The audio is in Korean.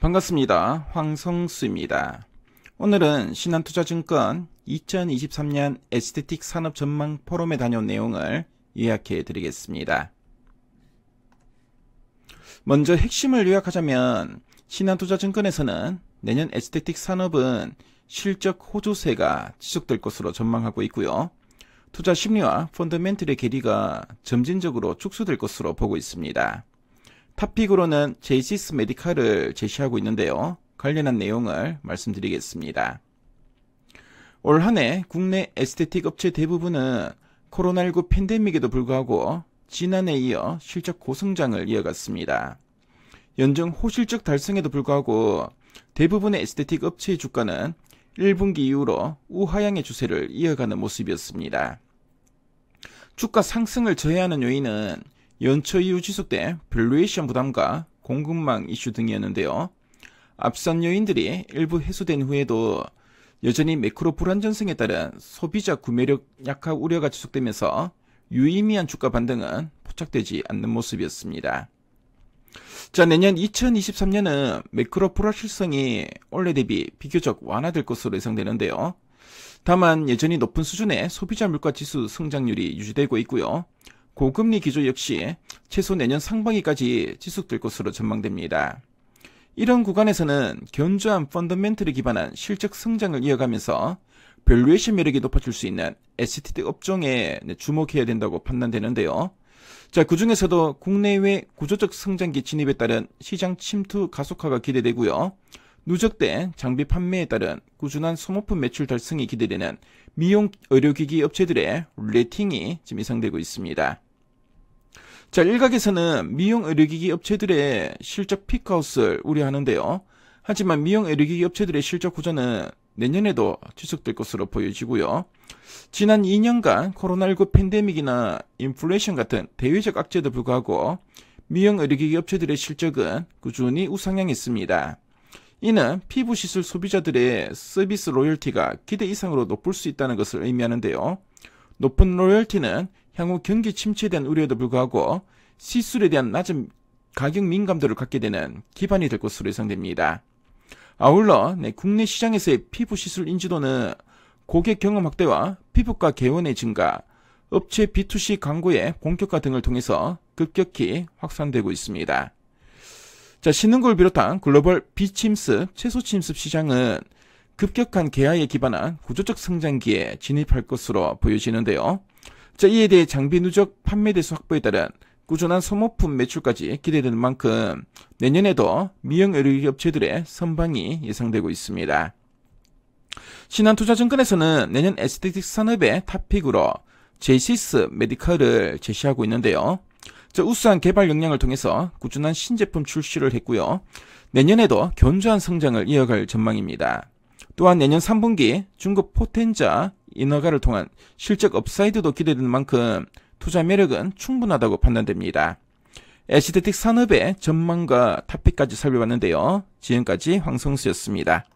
반갑습니다. 황성수입니다. 오늘은 신한투자증권 2023년 에스테틱 산업 전망 포럼에 다녀온 내용을 요약해 드리겠습니다. 먼저 핵심을 요약하자면 신한투자증권에서는 내년 에스테틱 산업은 실적 호조세가 지속될 것으로 전망하고 있고요. 투자 심리와 펀더멘틀의 괴리가 점진적으로 축소될 것으로 보고 있습니다. 탑픽으로는 제이시스 메디칼을 제시하고 있는데요. 관련한 내용을 말씀드리겠습니다. 올 한해 국내 에스테틱 업체 대부분은 코로나19 팬데믹에도 불구하고 지난해 이어 실적 고성장을 이어갔습니다. 연중 호실적 달성에도 불구하고 대부분의 에스테틱 업체의 주가는 1분기 이후로 우하향의 추세를 이어가는 모습이었습니다. 주가 상승을 저해하는 요인은 연초 이후 지속된 밸류에이션 부담과 공급망 이슈 등이었는데요. 앞선 요인들이 일부 해소된 후에도 여전히 매크로 불안전성에 따른 소비자 구매력 약화 우려가 지속되면서 유의미한 주가 반등은 포착되지 않는 모습이었습니다. 자, 내년 2023년은 매크로 불확실성이 올해 대비 비교적 완화될 것으로 예상되는데요. 다만 여전히 높은 수준의 소비자 물가 지수 성장률이 유지되고 있고요. 고금리 기조 역시 최소 내년 상반기까지 지속될 것으로 전망됩니다. 이런 구간에서는 견조한 펀더멘트를 기반한 실적 성장을 이어가면서 밸류에이션 매력이 높아질 수 있는 STT 업종에 주목해야 된다고 판단되는데요. 자, 그 중에서도 국내외 구조적 성장기 진입에 따른 시장 침투 가속화가 기대되고요. 누적된 장비 판매에 따른 꾸준한 소모품 매출 달성이 기대되는 미용 의료기기 업체들의 레팅이 지금 예상되고 있습니다. 자, 일각에서는 미용 의료기기 업체들의 실적 피크아웃을 우려하는데요. 하지만 미용 의료기기 업체들의 실적 호전은 내년에도 지속될 것으로 보여지고요. 지난 2년간 코로나19 팬데믹이나 인플레이션 같은 대외적 악재도 불구하고 미용 의료기기 업체들의 실적은 꾸준히 우상향했습니다. 이는 피부 시술 소비자들의 서비스 로열티가 기대 이상으로 높을 수 있다는 것을 의미하는데요. 높은 로열티는 향후 경기 침체에 대한 우려에도 불구하고 시술에 대한 낮은 가격 민감도를 갖게 되는 기반이 될 것으로 예상됩니다. 아울러 네, 국내 시장에서의 피부 시술 인지도는 고객 경험 확대와 피부과 개원의 증가, 업체 B2C 광고의 본격화 등을 통해서 급격히 확산되고 있습니다. 자, 신흥골 비롯한 글로벌 비침습, 채소침습 시장은 급격한 개화에 기반한 구조적 성장기에 진입할 것으로 보여지는데요. 자, 이에 대해 장비 누적 판매 대수 확보에 따른 꾸준한 소모품 매출까지 기대되는 만큼 내년에도 미형 의료기 업체들의 선방이 예상되고 있습니다. 신한투자증권에서는 내년 에스테틱 산업의 탑픽으로 제시스 메디컬을 제시하고 있는데요. 자, 우수한 개발 역량을 통해서 꾸준한 신제품 출시를 했고요. 내년에도 견조한 성장을 이어갈 전망입니다. 또한 내년 3분기 중국 포텐자 인허가를 통한 실적 업사이드도 기대되는 만큼 투자 매력은 충분하다고 판단됩니다. 에시테틱 산업의 전망과 탑픽까지 살펴봤는데요. 지금까지 황성수였습니다.